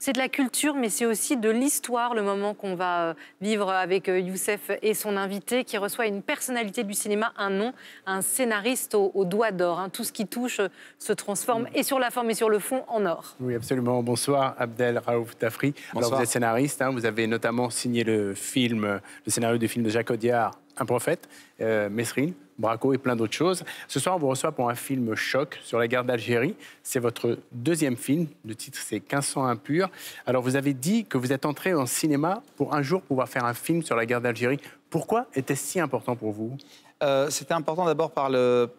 C'est de la culture, mais c'est aussi de l'histoire, le moment qu'on va euh, vivre avec euh, Youssef et son invité, qui reçoit une personnalité du cinéma, un nom, un scénariste au, doigt d'or. Hein. Tout ce qui touche euh, se transforme, mm. et sur la forme et sur le fond, en or. Oui, absolument. Bonsoir, Abdel Raouf Tafri. Alors, vous êtes scénariste, hein. vous avez notamment signé le film, le scénario du film de Jacques Audiard, un prophète, euh, Mesrine, Braco et plein d'autres choses. Ce soir, on vous reçoit pour un film choc sur la guerre d'Algérie. C'est votre deuxième film. Le titre, c'est 1500 impurs. Alors, vous avez dit que vous êtes entré en cinéma pour un jour pouvoir faire un film sur la guerre d'Algérie. Pourquoi était-ce si important pour vous euh, C'était important d'abord par,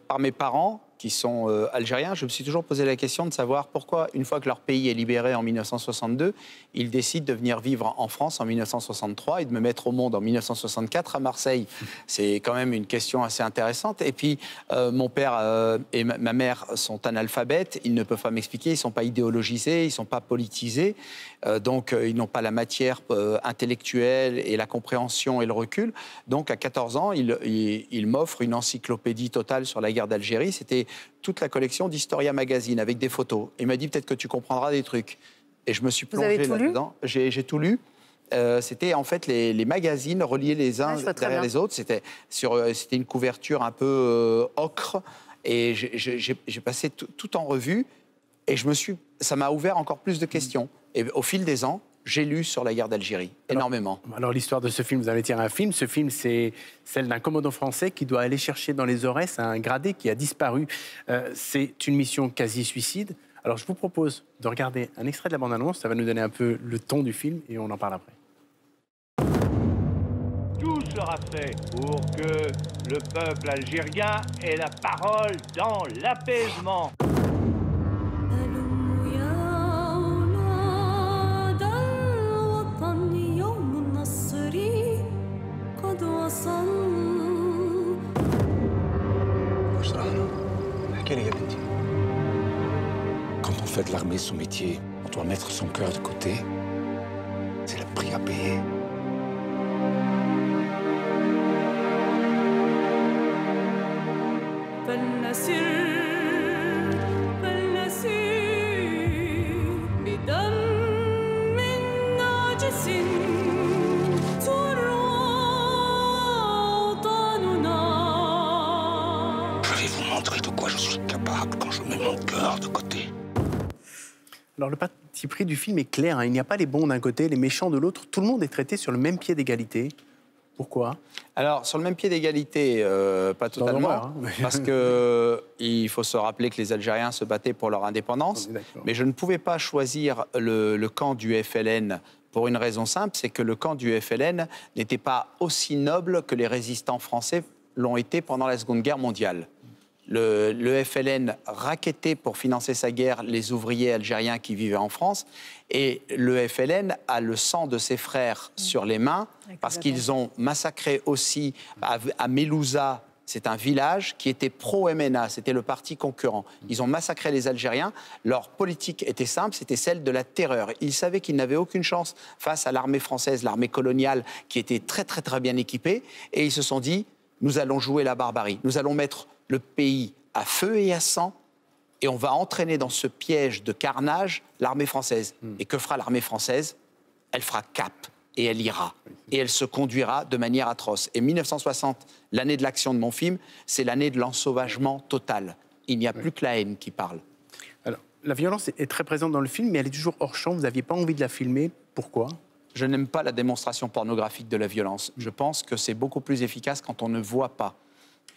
par mes parents, qui sont euh, algériens. Je me suis toujours posé la question de savoir pourquoi, une fois que leur pays est libéré en 1962, ils décident de venir vivre en France en 1963 et de me mettre au monde en 1964 à Marseille. C'est quand même une question assez intéressante. Et puis, euh, mon père euh, et ma mère sont analphabètes, ils ne peuvent pas m'expliquer, ils ne sont pas idéologisés, ils ne sont pas politisés, donc ils n'ont pas la matière intellectuelle et la compréhension et le recul. Donc, à 14 ans, ils, ils m'offrent une encyclopédie totale sur la guerre d'Algérie. C'était toute la collection d'Historia Magazine avec des photos. Il m'a dit peut-être que tu comprendras des trucs. Et je me suis plongé là-dedans. J'ai tout lu. Euh, c'était en fait les, magazines reliés les uns à ah, derrière les autres. Euh, c'était une couverture un peu euh, ocre et j'ai passé tout en revue et je me suis, ça m'a ouvert encore plus de questions. Et au fil des ans, j'ai lu sur la guerre d'Algérie, énormément. Alors l'histoire de ce film, vous allez tirer un film. Ce film, c'est celle d'un commando français qui doit aller chercher dans les Aurès un gradé qui a disparu. Euh, c'est une mission quasi suicide. Alors je vous propose de regarder un extrait de la bande-annonce. Ça va nous donner un peu le ton du film et on en parle après. Tout sera fait pour que le peuple algérien ait la parole dans l'apaisement. Quand on fait de l'armée son métier, on doit mettre son cœur de côté. C'est le prix à payer. quand je mets mon cœur de côté. Alors le parti pris du film est clair, hein. il n'y a pas les bons d'un côté, les méchants de l'autre, tout le monde est traité sur le même pied d'égalité. Pourquoi Alors sur le même pied d'égalité, euh, pas totalement, hein. parce qu'il faut se rappeler que les Algériens se battaient pour leur indépendance, mais je ne pouvais pas choisir le camp du FLN pour une raison simple, c'est que le camp du FLN n'était pas aussi noble que les résistants français l'ont été pendant la Seconde Guerre mondiale le, FLN rackettait pour financer sa guerre les ouvriers algériens qui vivaient en France. Et le FLN a le sang de ses frères mmh. sur les mains parce qu'ils ont massacré aussi à, à Melouza. C'est un village qui était pro-MNA, c'était le parti concurrent. Mmh. Ils ont massacré les Algériens. Leur politique était simple, c'était celle de la terreur. Ils savaient qu'ils n'avaient aucune chance face à l'armée française, l'armée coloniale, qui était très très très bien équipée. Et ils se sont dit, nous allons jouer la barbarie. Nous allons mettre le pays à feu et à sang, et on va entraîner dans ce piège de carnage l'armée française. Hmm. Et que fera l'armée française Elle fera cap et elle ira. Et elle se conduira de manière atroce. Et 1960, l'année de l'action de mon film, c'est l'année de l'ensauvagement total. Il n'y a plus que la haine qui parle. Alors, la violence est très présente dans le film, mais elle est toujours hors champ. Vous n'aviez pas envie de la filmer. Pourquoi Je n'aime pas la démonstration pornographique de la violence. Je pense que c'est beaucoup plus efficace quand on ne voit pas.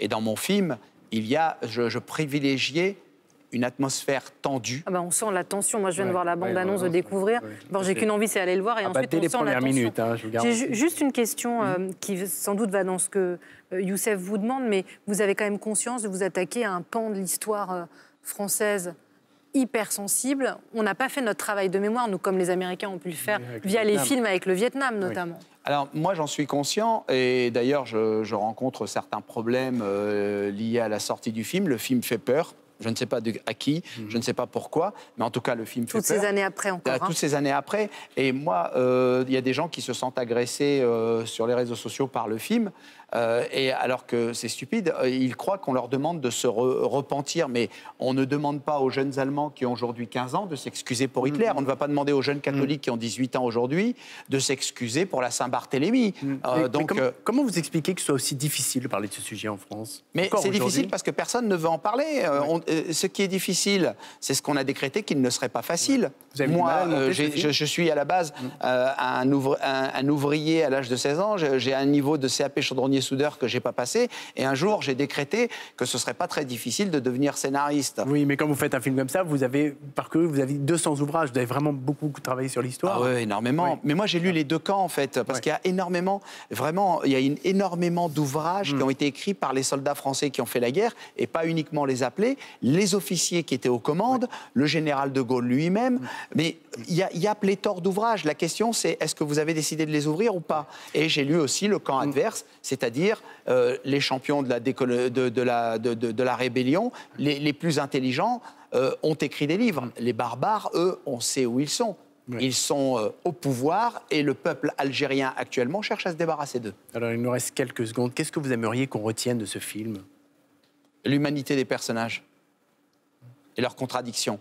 Et dans mon film, il y a, je, privilégiais une atmosphère tendue. Ah ben, on sent la tension. Moi, je viens de voir la bande-annonce de découvrir. bon, j'ai qu'une envie, c'est aller le voir et ah bah, ensuite on les premières minutes, hein, J'ai juste une question euh, mhm. qui sans doute va dans ce que euh, Youssef vous demande, mais vous avez quand même conscience de vous attaquer à un pan de l'histoire euh, française hypersensible. On n'a pas fait notre travail de mémoire, nous, comme les Américains ont pu le faire via les films avec le Vietnam, notamment. Alors moi j'en suis conscient et d'ailleurs je, rencontre certains problèmes euh, liés à la sortie du film. Le film fait peur. Je ne sais pas à qui, je ne sais pas pourquoi, mais en tout cas, le film toutes fait Toutes ces années après encore. Euh, hein. Toutes ces années après. Et moi, euh, il y a des gens qui se sentent agressés euh, sur les réseaux sociaux par le film. et alors que c'est stupide, ils croient qu'on leur demande de se repentir, mais on ne demande pas aux jeunes Allemands qui ont aujourd'hui 15 ans de s'excuser pour Hitler. Mm. On ne va pas demander aux jeunes catholiques mm. qui ont 18 ans aujourd'hui de s'excuser pour la Saint-Barthélemy. Mm. donc, comment, vous expliquez que ce soit aussi difficile de parler de ce sujet en France Mais c'est difficile parce que personne ne veut en parler. Euh, ce qui est difficile, c'est ce qu'on a décrété qu'il ne serait pas facile. Moi, euh, je, suis à la base mm. euh, un, ouvrier à l'âge de 16 ans. J'ai un niveau de CAP chaudronnier-soudeur que j'ai pas passé. Et un jour, j'ai décrété que ce serait pas très difficile de devenir scénariste. Oui, mais quand vous faites un film comme ça, vous avez, par que vous avez 200 ouvrages. Vous avez vraiment beaucoup, travaillé sur l'histoire. Ah oui, énormément. Mais moi, j'ai lu les deux camps, en fait, parce qu'il y a énormément, vraiment, il y a une, énormément d'ouvrages mm. qui ont été écrits par les soldats français qui ont fait la guerre, et pas uniquement les appelés, les officiers qui étaient aux commandes, le général de Gaulle lui-même. Mm. Mais il y, a pléthore d'ouvrages. La question, c'est est-ce que vous avez décidé de les ouvrir ou pas Et j'ai lu aussi le camp adverse, c'est-à-dire euh, les champions de la, rébellion, les, plus intelligents euh, ont écrit des livres. Les barbares, eux, on sait où ils sont. Ils sont euh, au pouvoir et le peuple algérien actuellement cherche à se débarrasser d'eux. Alors il nous reste quelques secondes. Qu'est-ce que vous aimeriez qu'on retienne de ce film L'humanité des personnages et leurs contradictions.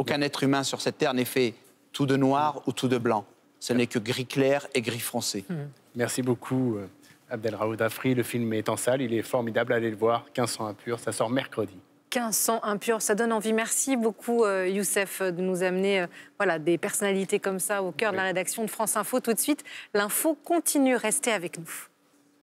Aucun être humain sur cette terre n'est fait tout de noir ou tout de blanc. Ce n'est que gris clair et gris foncé. Hmm. Merci beaucoup, euh, Abdelraoud Afri. Le film est en salle, il est formidable, allez le voir. 1500 impurs, ça sort mercredi. 1500 impurs, ça donne envie. Merci beaucoup, euh, Youssef, euh, de nous amener voilà, des personnalités comme ça au cœur de la rédaction de France Info. Tout de suite, l'info continue. Restez avec nous.